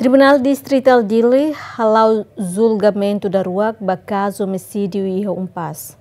Tribunal Distrital Dili halau julgamento da rua bacaso homicídio e um paz.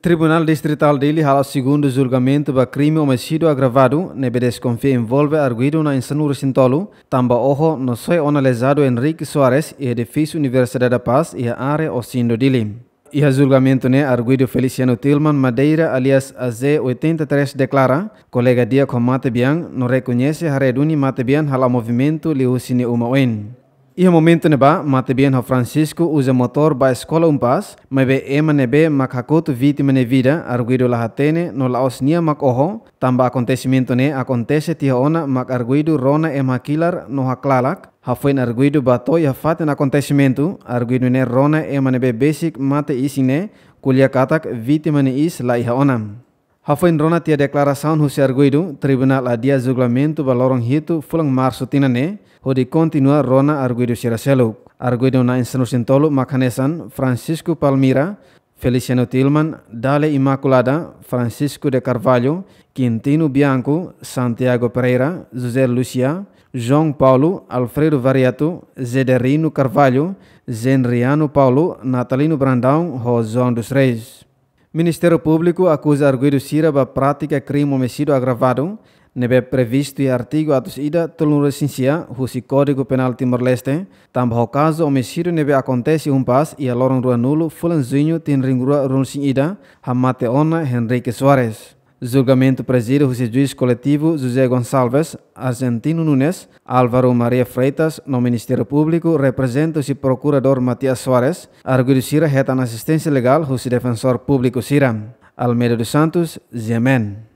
Tribunal Distrital Dili halau segundo julgamento ba crime homicídio agravado, nebedes confia envolve arguido na insanuro sintolo, tamba ojo no soi analisado Henrique Soares e edifício Universidade da Paz e a área Ocindo Dili. e a julgamento né, Arguido Feliciano Tilman Madeira, alias AZ83, declara, colega dia com Matebian, não reconhece a Reduni Matebian hala movimento liusine uma oen. Ia momento ba mate bien ha Francisco usa motor ba escola umpas, be ema nebe mak hakutu vítima ne vida arguido la hatene no laos nia mak oho, tamba acontecimiento ne acontece tia ona mak arguido rona ema kilar no haklalak, hafuen arguido bato ya faten acontecimento, arguido ne rona ema be basic mate isine, kulia katak vítima ne is la iha onam. Hafenrona tia declaração José Arguido, Tribunal adia zoglamento balorong hito fulang março tinane, hodi continua Rona Arguido Siracelo. Arguido na insinusintolo makanesan Francisco Palmira, Feliciano Tilman, Dale Imaculada, Francisco de Carvalho, Quintino Bianco, Santiago Pereira, José Lucia, João Paulo, Alfredo Variato, Zederino Carvalho, Zenriano Paulo, Natalino Brandão, Rosão dos Reis. Ministério Público acusa arguido Sira da prática crime homicídio agravado, neve previsto e artigo atus ida telur licencia husi Código Penal Timor-Leste, tambah o caso homicídio neve acontece um pas e a lorong rua nulo fulanzinho tin ringrua runsin ida, hamate ona Henrique Soares. Julgamento Brasil, o juiz coletivo José Gonçalves, Argentino Nunes, Álvaro Maria Freitas, no Ministério Público, representa o procurador Matias Soares, arguido Cira reta na assistência legal, o defensor público Cira. Almeida dos Santos, Zeman.